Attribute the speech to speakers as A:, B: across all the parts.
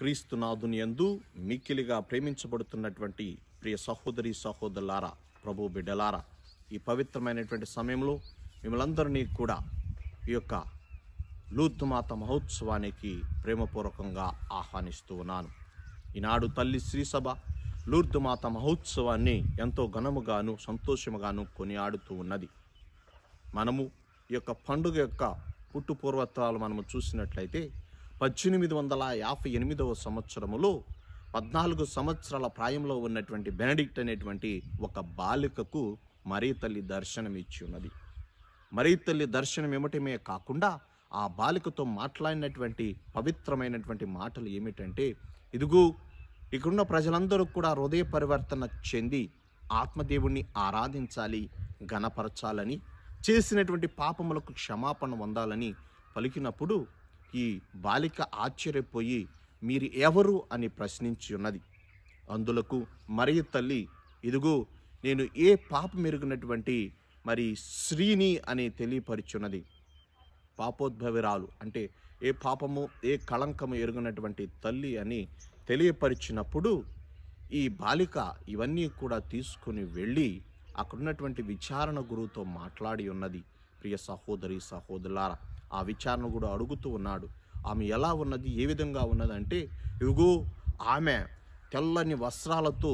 A: క్రీస్తునాథుని ఎందు మిక్కిలిగా ప్రేమించబడుతున్నటువంటి ప్రియ సహోదరి సహోదరులారా ప్రభు బిడ్డలారా ఈ పవిత్రమైనటువంటి సమయంలో మిమ్మల్ందరినీ కూడా ఈ యొక్క లూత్తుమాత మహోత్సవానికి ప్రేమపూర్వకంగా ఆహ్వానిస్తూ ఉన్నాను ఈనాడు తల్లి శ్రీసభ లూర్దుమాత మహోత్సవాన్ని ఎంతో ఘనముగాను సంతోషముగాను కొనియాడుతూ ఉన్నది మనము ఈ యొక్క పండుగ యొక్క పుట్టుపూర్వత్వాలు మనము చూసినట్లయితే పద్దెనిమిది వందల యాభై ఎనిమిదవ సంవత్సరములో పద్నాలుగు సంవత్సరాల ప్రాయంలో ఉన్నటువంటి బెనడిక్ట్ అనేటువంటి ఒక బాలికకు మరీ తల్లి దర్శనం ఇచ్చి ఉన్నది మరీ తల్లి దర్శనం ఏమిటమే కాకుండా ఆ బాలికతో మాట్లాడినటువంటి పవిత్రమైనటువంటి మాటలు ఏమిటంటే ఇదిగో ఇక్కడున్న ప్రజలందరూ కూడా హృదయ పరివర్తన చెంది ఆత్మదేవుణ్ణి ఆరాధించాలి గణపరచాలని చేసినటువంటి పాపములకు క్షమాపణ పొందాలని పలికినప్పుడు ఈ బాలిక ఆశ్చర్యపోయి మీరు ఎవరు అని ప్రశ్నించి ఉన్నది అందులకు మరియు తల్లి ఇదిగో నేను ఏ పాప మెరుగినటువంటి మరి శ్రీని అని తెలియపరుచున్నది పాపోద్భవిరాలు అంటే ఏ పాపము ఏ కళంకము ఎరుగినటువంటి తల్లి అని తెలియపరిచినప్పుడు ఈ బాలిక ఇవన్నీ కూడా తీసుకుని వెళ్ళి అక్కడున్నటువంటి విచారణ గురువుతో మాట్లాడి ఉన్నది ప్రియ సహోదరి సహోదరులారా ఆ విచారణ కూడా అడుగుతూ ఉన్నాడు ఆమె ఎలా ఉన్నది ఏ విధంగా ఉన్నది అంటే ఇగో ఆమె తెల్లని వస్త్రాలతో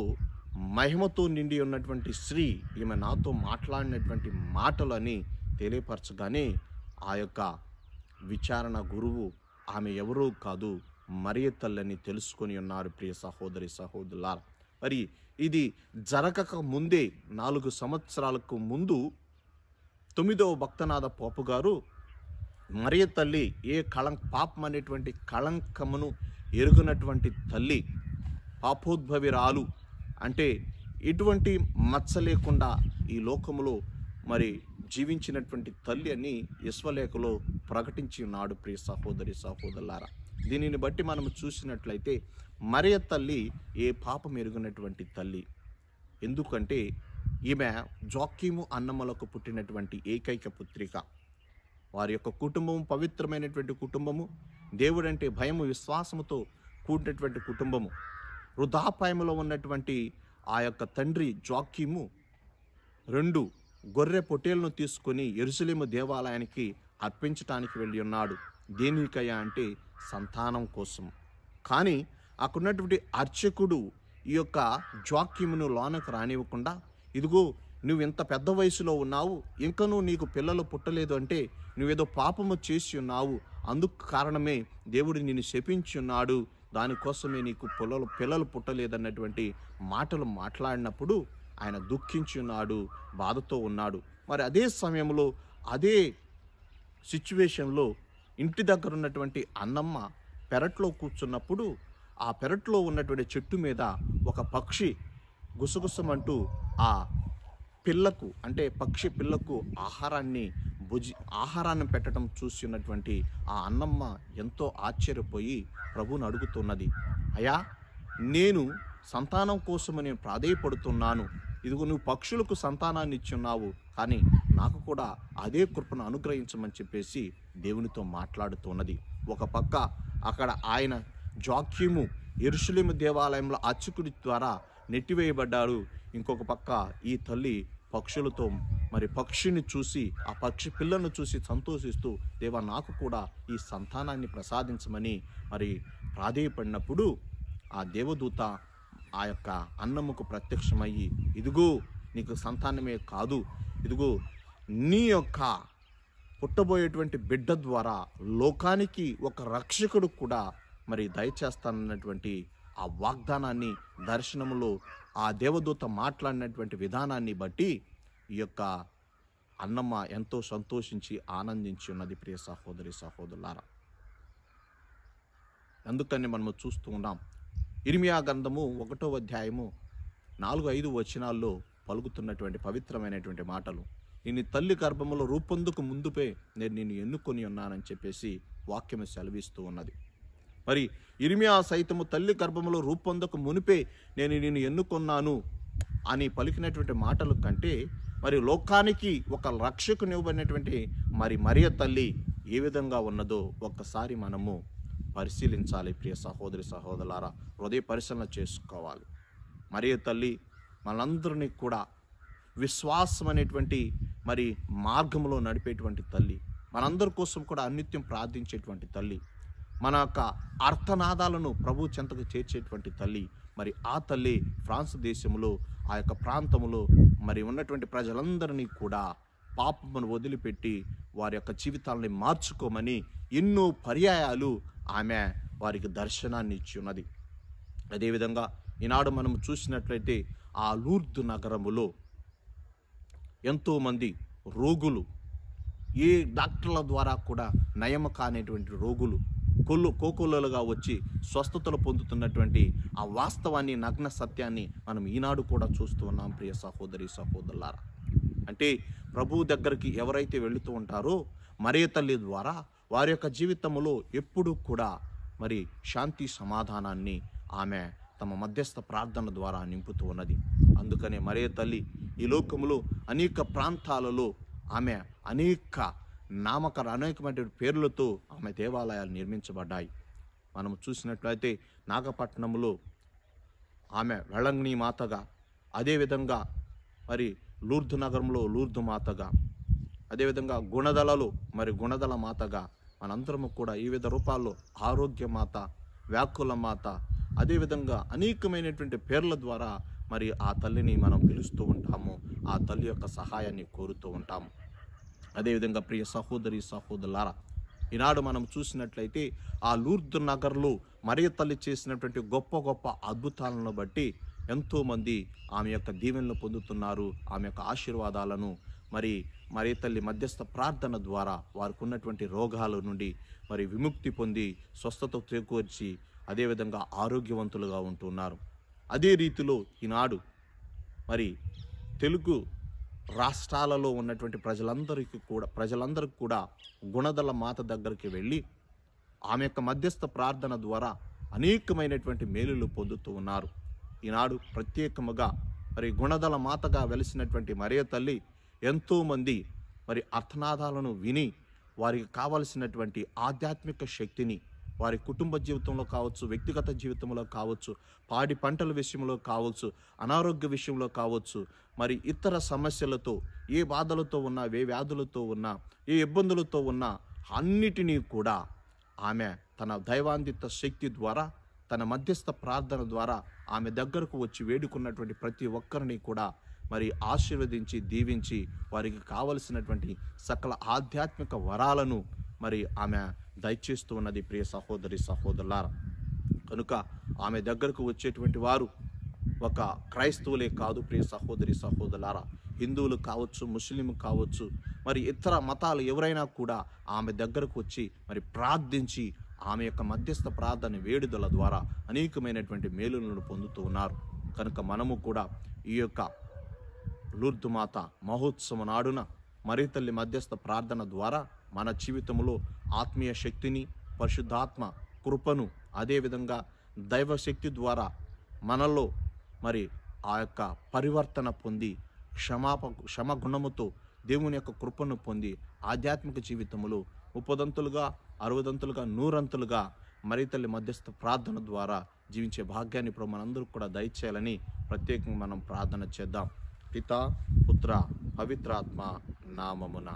A: మహిమతో నిండి ఉన్నటువంటి స్త్రీ ఈమె నాతో మాట్లాడినటువంటి మాటలని తెలియపరచగానే ఆ యొక్క విచారణ గురువు ఆమె ఎవరూ కాదు మరియ తల్లని తెలుసుకొని ఉన్నారు ప్రియ సహోదరి సహోదరులార మరి ఇది జరగక ముందే నాలుగు సంవత్సరాలకు ముందు తొమ్మిదవ భక్తనాథ పోపు గారు మరియు తల్లి ఏ కళం పాపం అనేటువంటి కళంకమును ఎరుగునటువంటి తల్లి పాపోద్భవిరాలు అంటే ఎటువంటి మచ్చ లేకుండా ఈ లోకములో మరి జీవించినటువంటి తల్లి అని యశ్వలేఖలో ప్రకటించి ఉన్నాడు ప్రియ సహోదరి సహోదరులారా దీనిని బట్టి మనం చూసినట్లయితే మరియ తల్లి ఏ పాపం ఎరుగునటువంటి తల్లి ఎందుకంటే ఈమె జోక్యము అన్నములకు పుట్టినటువంటి ఏకైక పుత్రిక వారి యొక్క కుటుంబం పవిత్రమైనటువంటి కుటుంబము దేవుడంటే భయము విశ్వాసముతో కూడినటువంటి కుటుంబము వృధాపాయములో ఉన్నటువంటి ఆ యొక్క తండ్రి జాక్యము రెండు గొర్రె పొటేలను తీసుకొని ఎరుసలేము దేవాలయానికి అర్పించటానికి వెళ్ళి ఉన్నాడు దేనికయ్యా అంటే సంతానం కోసం కానీ అక్కడున్నటువంటి అర్చకుడు ఈ యొక్క జాక్యమును లోనకు రానివ్వకుండా ఇదిగో నువ్వు ఇంత పెద్ద వయసులో ఉన్నావు ఇంకనూ నీకు పిల్లలు పుట్టలేదు అంటే నువ్వేదో పాపము చేసి ఉన్నావు అందుకు కారణమే దేవుడు నిన్ను శపించున్నాడు దానికోసమే నీకు పొలలు పిల్లలు పుట్టలేదన్నటువంటి మాటలు మాట్లాడినప్పుడు ఆయన దుఃఖించి ఉన్నాడు బాధతో ఉన్నాడు మరి అదే సమయంలో అదే సిచ్యువేషన్లో ఇంటి దగ్గర ఉన్నటువంటి అన్నమ్మ పెరట్లో కూర్చున్నప్పుడు ఆ పెరట్లో ఉన్నటువంటి చెట్టు మీద ఒక పక్షి గుసగుసమంటూ ఆ పిల్లకు అంటే పక్షి పిల్లకు ఆహారాన్ని భుజి ఆహారాన్ని పెట్టడం చూసినటువంటి ఆ అన్నమ్మ ఎంతో ఆశ్చర్యపోయి ప్రభుని అడుగుతున్నది అయా నేను సంతానం కోసం నేను ప్రాధేయపడుతున్నాను ఇదిగో నువ్వు పక్షులకు సంతానాన్ని ఇచ్చున్నావు కానీ నాకు కూడా అదే కృపను అనుగ్రహించమని చెప్పేసి దేవునితో మాట్లాడుతున్నది ఒక పక్క అక్కడ ఆయన జాక్యము ఎరుషులేము దేవాలయంలో అర్చకుడి ద్వారా నెట్టివేయబడ్డాడు ఇంకొక పక్క ఈ తల్లి పక్షులతో మరి పక్షిని చూసి ఆ పక్షి పిల్లను చూసి సంతోషిస్తూ దేవా నాకు కూడా ఈ సంతానాన్ని ప్రసాదించమని మరి ప్రాధేయపడినప్పుడు ఆ దేవదూత ఆ యొక్క అన్నముకు ప్రత్యక్షమయ్యి ఇదిగో నీకు సంతానమే కాదు ఇదిగో నీ యొక్క పుట్టబోయేటువంటి బిడ్డ ద్వారా లోకానికి ఒక రక్షకుడు కూడా మరి దయచేస్తానన్నటువంటి ఆ వాగ్దానాన్ని దర్శనములో ఆ దేవదూత మాట్లాడినటువంటి విధానాన్ని బట్టి ఈ యొక్క అన్నమ్మ ఎంతో సంతోషించి ఆనందించి ఉన్నది ప్రియ సహోదరి సహోదరులారా అందుకని మనము చూస్తూ ఉన్నాం ఇరిమియా గ్రంథము ఒకటో అధ్యాయము నాలుగు ఐదు వచనాల్లో పలుకుతున్నటువంటి పవిత్రమైనటువంటి మాటలు నేను తల్లి గర్భములో రూపొందుకు ముందుపే నేను నిన్ను ఎన్నుకొని ఉన్నానని చెప్పేసి వాక్యము సెలవిస్తూ ఉన్నది మరి ఇరిమియా సైతము తల్లి గర్భములో రూపొందక మునిపే నేను నేను ఎన్నుకున్నాను అని పలికినటువంటి మాటలు కంటే మరి లోకానికి ఒక రక్షకుని ఇవ్వబడినటువంటి మరి మరియ తల్లి ఏ విధంగా ఉన్నదో ఒక్కసారి మనము పరిశీలించాలి ప్రియ సహోదరి సహోదరులారా హృదయ పరిశీలన చేసుకోవాలి మరియ తల్లి మనందరినీ కూడా విశ్వాసం అనేటువంటి మరి మార్గంలో నడిపేటువంటి తల్లి మనందరి కోసం కూడా అన్నిత్యం ప్రార్థించేటువంటి తల్లి మన యొక్క అర్థనాదాలను ప్రభు చెంతకు చేర్చేటువంటి తల్లి మరి ఆ తల్లి ఫ్రాన్స్ దేశంలో ఆ యొక్క ప్రాంతంలో మరి ఉన్నటువంటి ప్రజలందరినీ కూడా పాపమును వదిలిపెట్టి వారి యొక్క జీవితాలని మార్చుకోమని ఎన్నో పర్యాయాలు ఆమె వారికి దర్శనాన్ని ఇచ్చి ఉన్నది అదేవిధంగా ఈనాడు మనం చూసినట్లయితే ఆ లూర్దు నగరములో ఎంతోమంది రోగులు ఏ డాక్టర్ల ద్వారా కూడా నయం కానిటువంటి రోగులు కొల్లు కోకొల్లలుగా వచ్చి స్వస్థతలు పొందుతున్నటువంటి ఆ వాస్తవాన్ని నగ్న సత్యాన్ని మనం ఈనాడు కూడా చూస్తూ ఉన్నాం ప్రియ సహోదరి సహోదరులారా అంటే ప్రభువు దగ్గరికి ఎవరైతే వెళుతూ ఉంటారో మరే తల్లి ద్వారా వారి యొక్క జీవితంలో ఎప్పుడూ కూడా మరి శాంతి సమాధానాన్ని ఆమె తమ మధ్యస్థ ప్రార్థన ద్వారా నింపుతూ ఉన్నది అందుకనే మరే తల్లి ఈ లోకంలో అనేక ప్రాంతాలలో ఆమె అనేక నామక అనేకమైనటువంటి పేర్లతో ఆమె దేవాలయాలు నిర్మించబడ్డాయి మనము చూసినట్లయితే నాగపట్నంలో ఆమె వెళంగిని మాతగా అదేవిధంగా మరి లూర్దు నగరంలో లూర్దు మాతగా అదేవిధంగా గుణదలలో మరి గుణదల మాతగా మనందరము కూడా వివిధ రూపాల్లో ఆరోగ్య మాత వ్యాకుల మాత అదేవిధంగా అనేకమైనటువంటి పేర్ల ద్వారా మరి ఆ తల్లిని మనం పిలుస్తూ ఉంటాము ఆ తల్లి యొక్క సహాయాన్ని కోరుతూ ఉంటాము అదేవిధంగా ప్రియ సహోదరి సహోదరులారా ఈనాడు మనం చూసినట్లయితే ఆ లూర్దు నగర్లో మరియ తల్లి చేసినటువంటి గొప్ప గొప్ప అద్భుతాలను బట్టి ఎంతోమంది ఆమె యొక్క దీవెనలు పొందుతున్నారు ఆమె యొక్క ఆశీర్వాదాలను మరి మరియ తల్లి మధ్యస్థ ప్రార్థన ద్వారా వారికి ఉన్నటువంటి రోగాల నుండి మరి విముక్తి పొంది స్వస్థత చేకూర్చి అదేవిధంగా ఆరోగ్యవంతులుగా ఉంటున్నారు అదే రీతిలో ఈనాడు మరి తెలుగు రాష్ట్రాలలో ఉన్నటువంటి ప్రజలందరికీ కూడా ప్రజలందరికీ కూడా గుణదల మాత దగ్గరికి వెళ్ళి ఆమె యొక్క మధ్యస్థ ప్రార్థన ద్వారా అనేకమైనటువంటి మేలులు పొందుతూ ఉన్నారు ఈనాడు ప్రత్యేకముగా మరి గుణదల మాతగా వెలిసినటువంటి మరియ తల్లి ఎంతోమంది మరి అర్థనాదాలను విని వారికి కావలసినటువంటి ఆధ్యాత్మిక శక్తిని వారి కుటుంబ జీవితంలో కావచ్చు వ్యక్తిగత జీవితంలో కావచ్చు పాడి పంటల విషయంలో కావచ్చు అనారోగ్య విషయంలో కావచ్చు మరి ఇతర సమస్యలతో ఏ బాధలతో ఉన్నా ఏ వ్యాధులతో ఉన్నా ఏ ఇబ్బందులతో ఉన్నా అన్నిటినీ కూడా ఆమె తన దైవాందిత శక్తి ద్వారా తన మధ్యస్థ ప్రార్థన ద్వారా ఆమె దగ్గరకు వచ్చి వేడుకున్నటువంటి ప్రతి ఒక్కరిని కూడా మరి ఆశీర్వదించి దీవించి వారికి కావలసినటువంటి సకల ఆధ్యాత్మిక వరాలను మరి ఆమె దయచేస్తూ ఉన్నది ప్రియ సహోదరి సహోదరులార కనుక ఆమె దగ్గరకు వచ్చేటువంటి వారు ఒక క్రైస్తవులే కాదు ప్రియ సహోదరి సహోదరులారా హిందువులు కావచ్చు ముస్లిం కావచ్చు మరి ఇతర మతాలు ఎవరైనా కూడా ఆమె దగ్గరకు వచ్చి మరి ప్రార్థించి ఆమె యొక్క మధ్యస్థ ప్రార్థన వేడుదల ద్వారా అనేకమైనటువంటి మేలులను పొందుతూ ఉన్నారు కనుక మనము కూడా ఈ యొక్క లూర్దుమాత మహోత్సవ నాడున మరితల్లి మధ్యస్థ ప్రార్థన ద్వారా మన జీవితంలో ఆత్మీయ శక్తిని పరిశుద్ధాత్మ కృపను అదేవిధంగా దైవశక్తి ద్వారా మనలో మరి ఆ యొక్క పరివర్తన పొంది క్షమాప క్షమగుణముతో దేవుని యొక్క కృపను పొంది ఆధ్యాత్మిక జీవితంలో ముప్పదంతులుగా అరవదంతులుగా నూరంతులుగా మరి తల్లి మధ్యస్థ ప్రార్థన ద్వారా జీవించే భాగ్యాన్ని ఇప్పుడు మనందరూ కూడా దయచేయాలని ప్రత్యేకంగా మనం ప్రార్థన చేద్దాం పిత పుత్ర పవిత్రాత్మ నామమున